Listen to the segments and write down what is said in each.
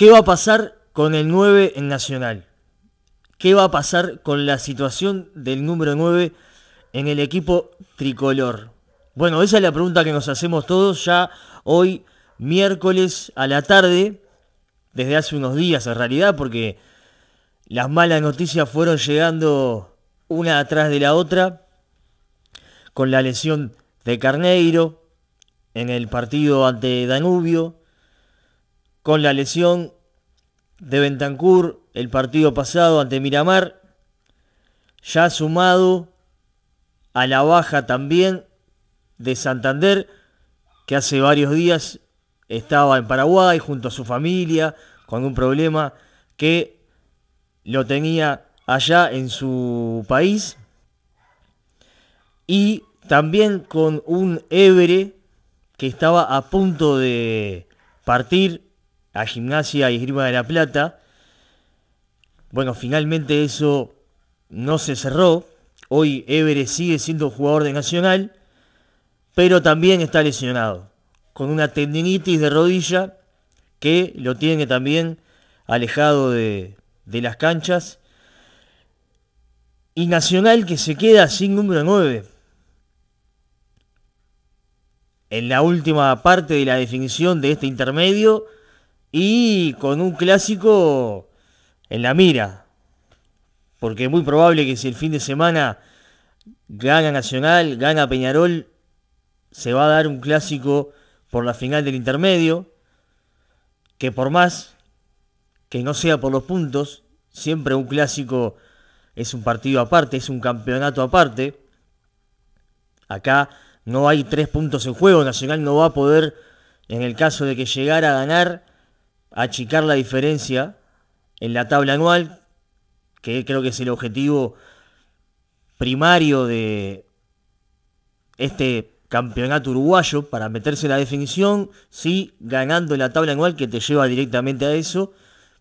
¿Qué va a pasar con el 9 en Nacional? ¿Qué va a pasar con la situación del número 9 en el equipo tricolor? Bueno, esa es la pregunta que nos hacemos todos ya hoy miércoles a la tarde, desde hace unos días en realidad, porque las malas noticias fueron llegando una atrás de la otra, con la lesión de Carneiro en el partido ante Danubio, con la lesión de Bentancur el partido pasado ante Miramar, ya sumado a la baja también de Santander, que hace varios días estaba en Paraguay junto a su familia, con un problema que lo tenía allá en su país. Y también con un Ebre que estaba a punto de partir a Gimnasia y Esgrima de la Plata. Bueno, finalmente eso no se cerró. Hoy Everest sigue siendo jugador de Nacional, pero también está lesionado, con una tendinitis de rodilla que lo tiene también alejado de, de las canchas. Y Nacional que se queda sin número 9. En la última parte de la definición de este intermedio, y con un clásico en la mira. Porque es muy probable que si el fin de semana gana Nacional, gana Peñarol, se va a dar un clásico por la final del intermedio, que por más que no sea por los puntos, siempre un clásico es un partido aparte, es un campeonato aparte. Acá no hay tres puntos en juego, Nacional no va a poder, en el caso de que llegara a ganar, achicar la diferencia en la tabla anual, que creo que es el objetivo primario de este campeonato uruguayo para meterse en la definición, si, ganando la tabla anual que te lleva directamente a eso,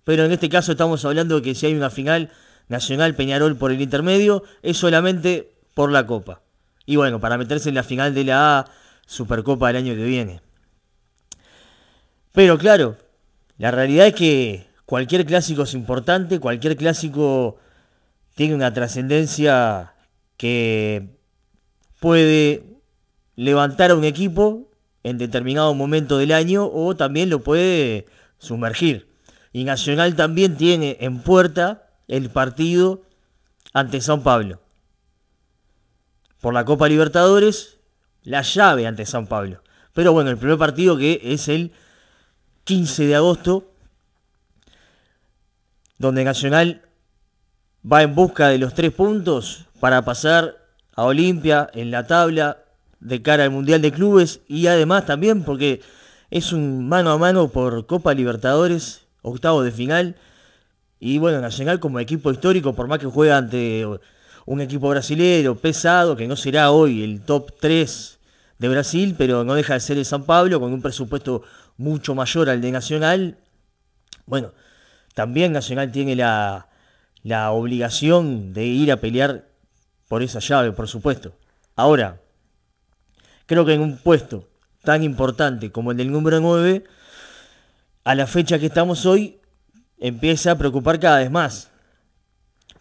pero en este caso estamos hablando de que si hay una final nacional Peñarol por el intermedio, es solamente por la Copa. Y bueno, para meterse en la final de la Supercopa del año que viene. Pero claro, la realidad es que cualquier clásico es importante, cualquier clásico tiene una trascendencia que puede levantar a un equipo en determinado momento del año o también lo puede sumergir. Y Nacional también tiene en puerta el partido ante San Pablo. Por la Copa Libertadores, la llave ante San Pablo. Pero bueno, el primer partido que es el 15 de agosto, donde Nacional va en busca de los tres puntos para pasar a Olimpia en la tabla de cara al Mundial de Clubes y además también porque es un mano a mano por Copa Libertadores, octavo de final. Y bueno, Nacional como equipo histórico, por más que juega ante un equipo brasileño pesado, que no será hoy el top 3 de Brasil, pero no deja de ser el San Pablo, con un presupuesto mucho mayor al de Nacional. Bueno, también Nacional tiene la, la obligación de ir a pelear por esa llave, por supuesto. Ahora, creo que en un puesto tan importante como el del número 9, a la fecha que estamos hoy, empieza a preocupar cada vez más.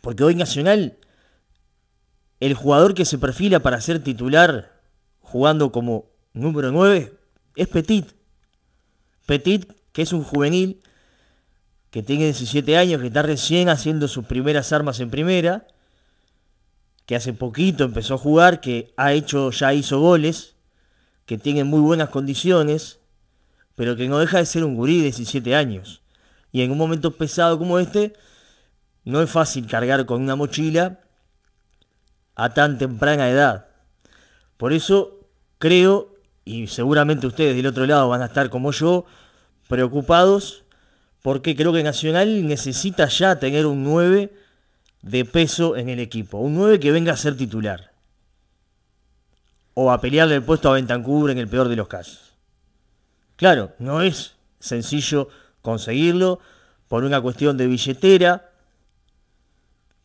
Porque hoy Nacional, el jugador que se perfila para ser titular jugando como número 9 es Petit. Petit, que es un juvenil que tiene 17 años, que está recién haciendo sus primeras armas en primera, que hace poquito empezó a jugar, que ha hecho, ya hizo goles, que tiene muy buenas condiciones, pero que no deja de ser un gurí de 17 años. Y en un momento pesado como este, no es fácil cargar con una mochila a tan temprana edad. Por eso creo, y seguramente ustedes del otro lado van a estar como yo, preocupados, porque creo que Nacional necesita ya tener un 9 de peso en el equipo, un 9 que venga a ser titular, o a pelearle el puesto a Bentancur en el peor de los casos. Claro, no es sencillo conseguirlo por una cuestión de billetera,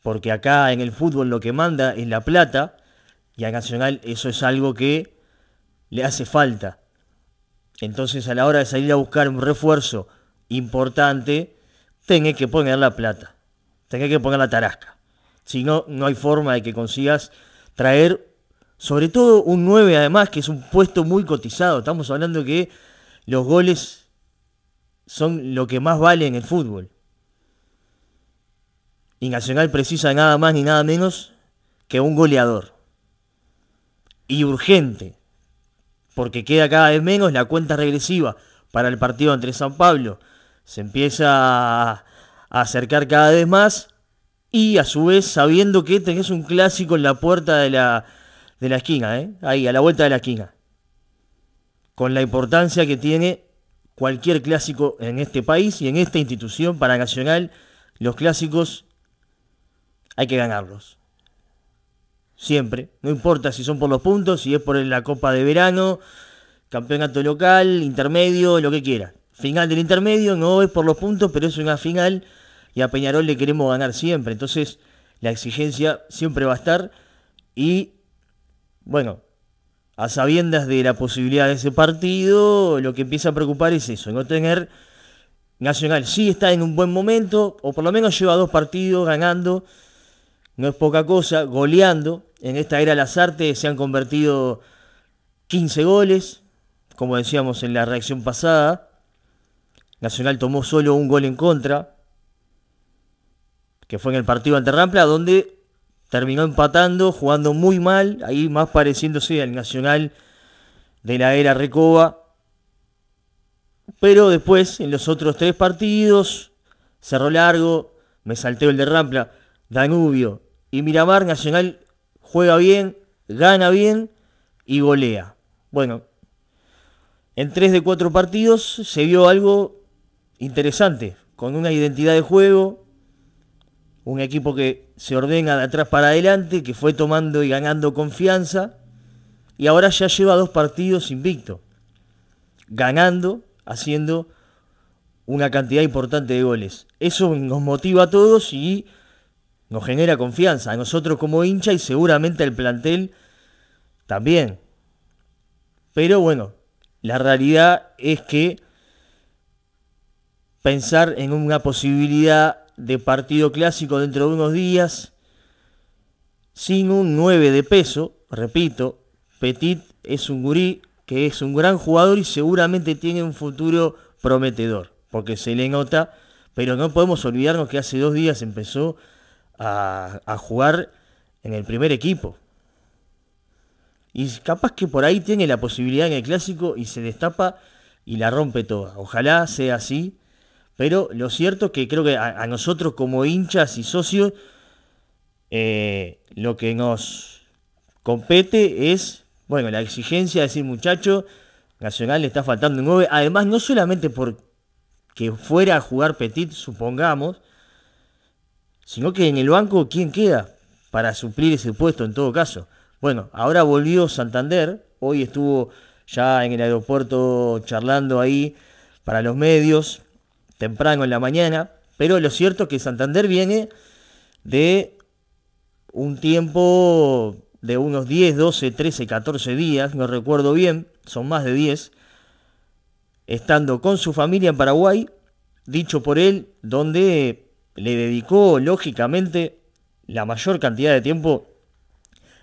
porque acá en el fútbol lo que manda es la plata, y a Nacional eso es algo que le hace falta. Entonces a la hora de salir a buscar un refuerzo importante, tenés que poner la plata, tenés que poner la tarasca. Si no, no hay forma de que consigas traer, sobre todo un 9 además, que es un puesto muy cotizado. Estamos hablando que los goles son lo que más vale en el fútbol. Y Nacional precisa nada más ni nada menos que un goleador. Y urgente porque queda cada vez menos la cuenta regresiva para el partido entre San Pablo. Se empieza a acercar cada vez más y a su vez sabiendo que tenés un clásico en la puerta de la, esquina, ¿eh? ahí, a la vuelta de la esquina. Con la importancia que tiene cualquier clásico en este país y en esta institución para Nacional, los clásicos hay que ganarlos siempre. No importa si son por los puntos, si es por la Copa de Verano, campeonato local, intermedio, lo que quiera. Final del intermedio, no es por los puntos, pero es una final y a Peñarol le queremos ganar siempre. Entonces, la exigencia siempre va a estar y, bueno, a sabiendas de la posibilidad de ese partido, lo que empieza a preocupar es eso, no tener... Nacional si está en un buen momento, o por lo menos lleva dos partidos ganando, no es poca cosa, goleando, en esta era las artes se han convertido 15 goles, como decíamos en la reacción pasada. Nacional tomó solo un gol en contra, que fue en el partido ante Rampla, donde terminó empatando, jugando muy mal, ahí más pareciéndose al Nacional de la era Recoba. Pero después, en los otros tres partidos, cerró Largo, me salteó el de Rampla, Danubio y Miramar Nacional juega bien, gana bien y golea. Bueno, en tres de cuatro partidos se vio algo interesante, con una identidad de juego, un equipo que se ordena de atrás para adelante, que fue tomando y ganando confianza, y ahora ya lleva dos partidos invicto, ganando, haciendo una cantidad importante de goles. Eso nos motiva a todos y nos genera confianza, a nosotros como hincha y seguramente al plantel también. Pero bueno, la realidad es que pensar en una posibilidad de partido clásico dentro de unos días sin un 9 de peso, repito, Petit es un gurí que es un gran jugador y seguramente tiene un futuro prometedor, porque se le nota, pero no podemos olvidarnos que hace dos días empezó a, jugar en el primer equipo. Y capaz que por ahí tiene la posibilidad en el clásico y se destapa y la rompe toda. Ojalá sea así. Pero lo cierto es que creo que a, nosotros como hinchas y socios, eh, lo que nos compete es, bueno, la exigencia de decir muchacho, Nacional le está faltando un 9. Además, no solamente porque fuera a jugar Petit, supongamos, sino que en el banco, ¿quién queda para suplir ese puesto en todo caso? Bueno, ahora volvió Santander, hoy estuvo ya en el aeropuerto charlando ahí para los medios, temprano en la mañana, pero lo cierto es que Santander viene de un tiempo de unos 10, 12, 13, 14 días, no recuerdo bien, son más de 10, estando con su familia en Paraguay, dicho por él, donde le dedicó lógicamente la mayor cantidad de tiempo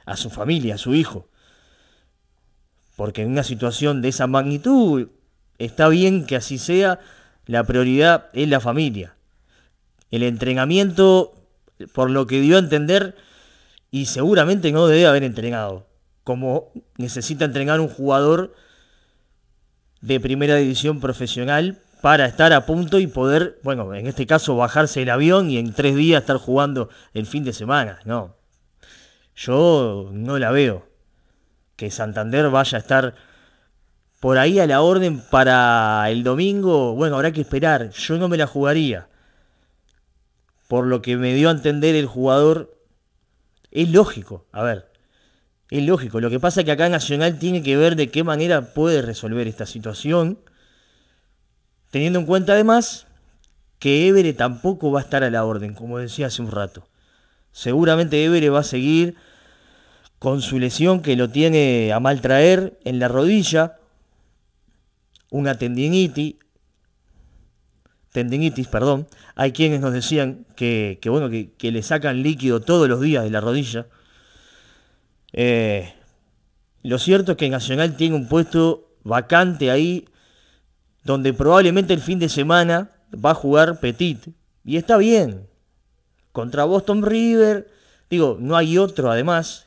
a su familia, a su hijo. Porque en una situación de esa magnitud está bien que así sea, la prioridad es la familia. El entrenamiento, por lo que dio a entender, y seguramente no debe haber entrenado, como necesita entrenar un jugador de primera división profesional para estar a punto y poder, bueno, en este caso bajarse el avión y en tres días estar jugando el fin de semana. No, yo no la veo. Que Santander vaya a estar por ahí a la orden para el domingo, bueno, habrá que esperar. Yo no me la jugaría. Por lo que me dio a entender el jugador, es lógico. A ver, es lógico. Lo que pasa es que acá Nacional tiene que ver de qué manera puede resolver esta situación Teniendo en cuenta además que Evere tampoco va a estar a la orden, como decía hace un rato. Seguramente Evere va a seguir con su lesión que lo tiene a mal traer en la rodilla, una tendinitis, tendinitis, perdón. Hay quienes nos decían que, bueno, que, le sacan líquido todos los días de la rodilla. Eh, lo cierto es que Nacional tiene un puesto vacante ahí donde probablemente el fin de semana va a jugar Petit. Y está bien. Contra Boston River, digo, no hay otro además.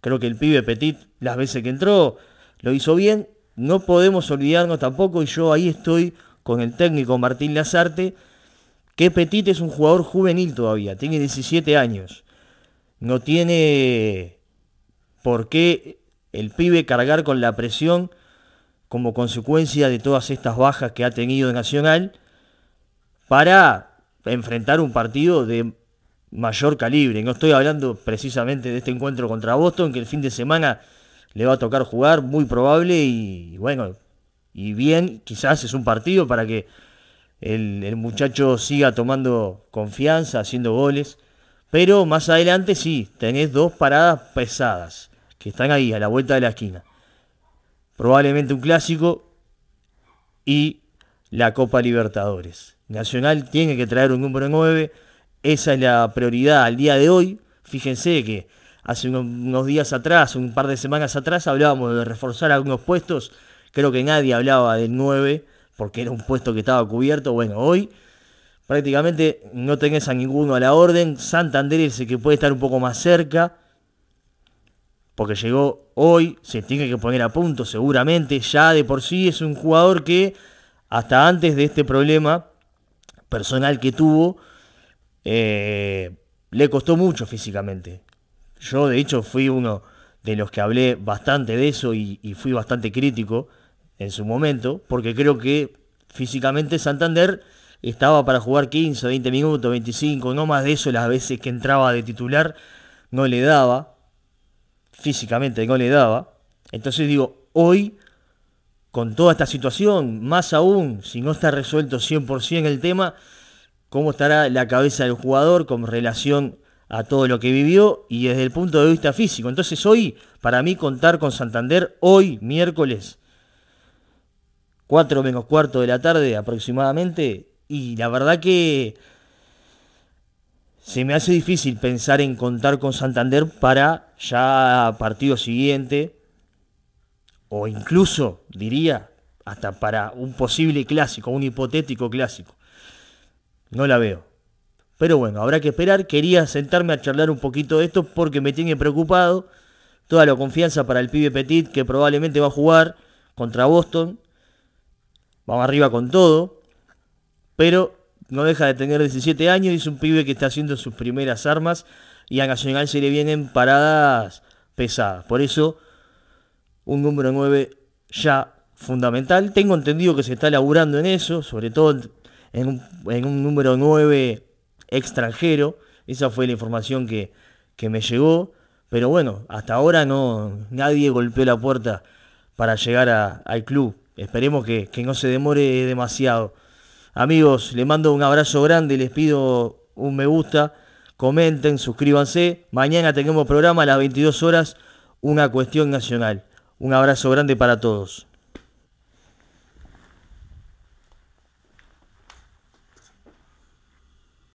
Creo que el pibe Petit, las veces que entró, lo hizo bien. No podemos olvidarnos tampoco, y yo ahí estoy con el técnico Martín Lazarte, que Petit es un jugador juvenil todavía, tiene 17 años. No tiene por qué el pibe cargar con la presión como consecuencia de todas estas bajas que ha tenido Nacional para enfrentar un partido de mayor calibre. No estoy hablando precisamente de este encuentro contra Boston, que el fin de semana le va a tocar jugar, muy probable, y bueno, y bien, quizás es un partido para que el, el muchacho siga tomando confianza, haciendo goles. Pero más adelante sí, tenés dos paradas pesadas, que están ahí, a la vuelta de la esquina probablemente un clásico y la Copa Libertadores. Nacional tiene que traer un número 9, esa es la prioridad al día de hoy. Fíjense que hace unos días atrás, un par de semanas atrás, hablábamos de reforzar algunos puestos. Creo que nadie hablaba del 9 porque era un puesto que estaba cubierto. Bueno, hoy prácticamente no tenés a ninguno a la orden. Santander es que puede estar un poco más cerca porque llegó hoy, se tiene que poner a punto seguramente, ya de por sí es un jugador que hasta antes de este problema personal que tuvo, eh, le costó mucho físicamente. Yo de hecho fui uno de los que hablé bastante de eso y, y fui bastante crítico en su momento, porque creo que físicamente Santander estaba para jugar 15, 20 minutos, 25, no más de eso las veces que entraba de titular, no le daba físicamente no le daba. Entonces digo, hoy, con toda esta situación, más aún, si no está resuelto 100% el tema, ¿cómo estará la cabeza del jugador con relación a todo lo que vivió y desde el punto de vista físico? Entonces hoy, para mí, contar con Santander, hoy, miércoles, 4 menos cuarto de la tarde aproximadamente, y la verdad que se me hace difícil pensar en contar con Santander para ya partido siguiente, o incluso, diría, hasta para un posible clásico, un hipotético clásico. No la veo. Pero bueno, habrá que esperar. Quería sentarme a charlar un poquito de esto porque me tiene preocupado. Toda la confianza para el pibe Petit que probablemente va a jugar contra Boston. Vamos arriba con todo. Pero no deja de tener 17 años y es un pibe que está haciendo sus primeras armas y a Nacional se le vienen paradas pesadas. Por eso, un número 9 ya fundamental. Tengo entendido que se está laburando en eso, sobre todo en un, número 9 extranjero. Esa fue la información que, que me llegó. Pero bueno, hasta ahora no nadie golpeó la puerta para llegar al club. Esperemos que, que no se demore demasiado. Amigos, les mando un abrazo grande, les pido un me gusta, comenten, suscríbanse. Mañana tenemos programa a las 22 horas, una cuestión nacional. Un abrazo grande para todos.